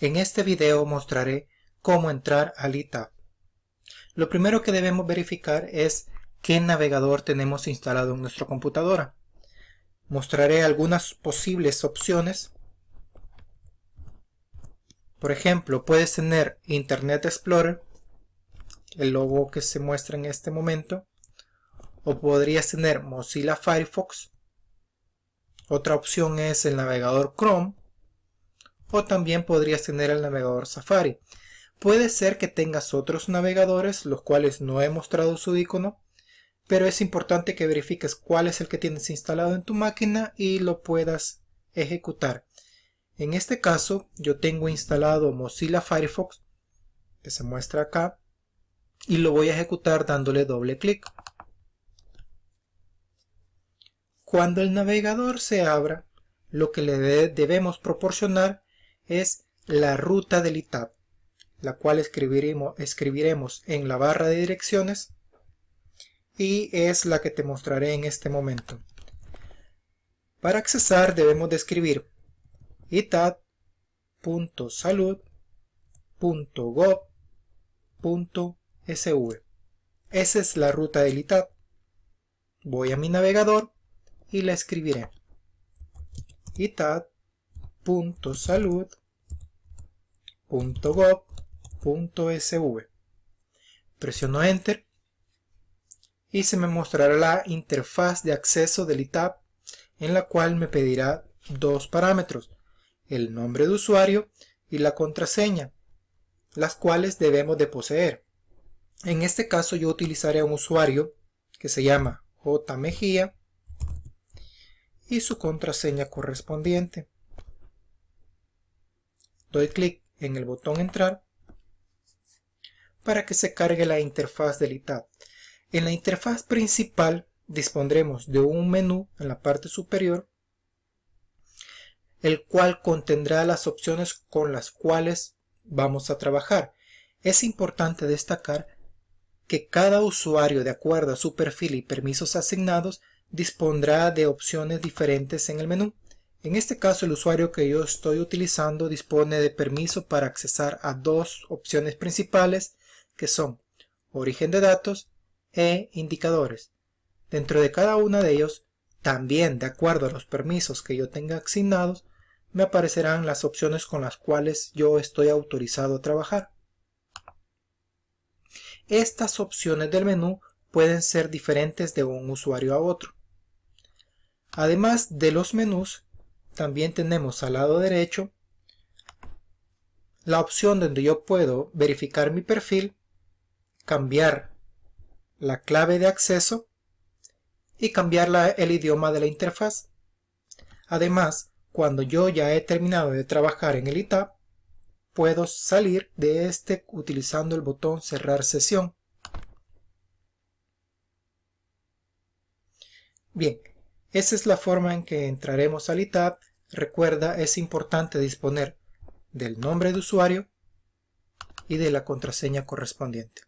En este video mostraré cómo entrar al itap Lo primero que debemos verificar es qué navegador tenemos instalado en nuestra computadora. Mostraré algunas posibles opciones. Por ejemplo, puedes tener Internet Explorer, el logo que se muestra en este momento, o podrías tener Mozilla Firefox. Otra opción es el navegador Chrome o también podrías tener el navegador Safari. Puede ser que tengas otros navegadores, los cuales no he mostrado su icono, pero es importante que verifiques cuál es el que tienes instalado en tu máquina y lo puedas ejecutar. En este caso, yo tengo instalado Mozilla Firefox, que se muestra acá, y lo voy a ejecutar dándole doble clic. Cuando el navegador se abra, lo que le debemos proporcionar es la ruta del ITAP, la cual escribiremos, escribiremos en la barra de direcciones y es la que te mostraré en este momento. Para accesar debemos de escribir itat.salud.gov.sv. Esa es la ruta del ITAP. Voy a mi navegador y la escribiré. itat .salud.gov.sv Presiono Enter y se me mostrará la interfaz de acceso del ITAP en la cual me pedirá dos parámetros, el nombre de usuario y la contraseña, las cuales debemos de poseer. En este caso yo utilizaré un usuario que se llama jmejía y su contraseña correspondiente. Doy clic en el botón entrar para que se cargue la interfaz del ITAD. En la interfaz principal dispondremos de un menú en la parte superior el cual contendrá las opciones con las cuales vamos a trabajar. Es importante destacar que cada usuario de acuerdo a su perfil y permisos asignados dispondrá de opciones diferentes en el menú. En este caso el usuario que yo estoy utilizando dispone de permiso para accesar a dos opciones principales que son origen de datos e indicadores. Dentro de cada una de ellos, también de acuerdo a los permisos que yo tenga asignados, me aparecerán las opciones con las cuales yo estoy autorizado a trabajar. Estas opciones del menú pueden ser diferentes de un usuario a otro. Además de los menús, también tenemos al lado derecho la opción donde yo puedo verificar mi perfil, cambiar la clave de acceso y cambiar el idioma de la interfaz. Además, cuando yo ya he terminado de trabajar en el ITAP, puedo salir de este utilizando el botón cerrar sesión. Bien, esa es la forma en que entraremos al ITAP Recuerda, es importante disponer del nombre de usuario y de la contraseña correspondiente.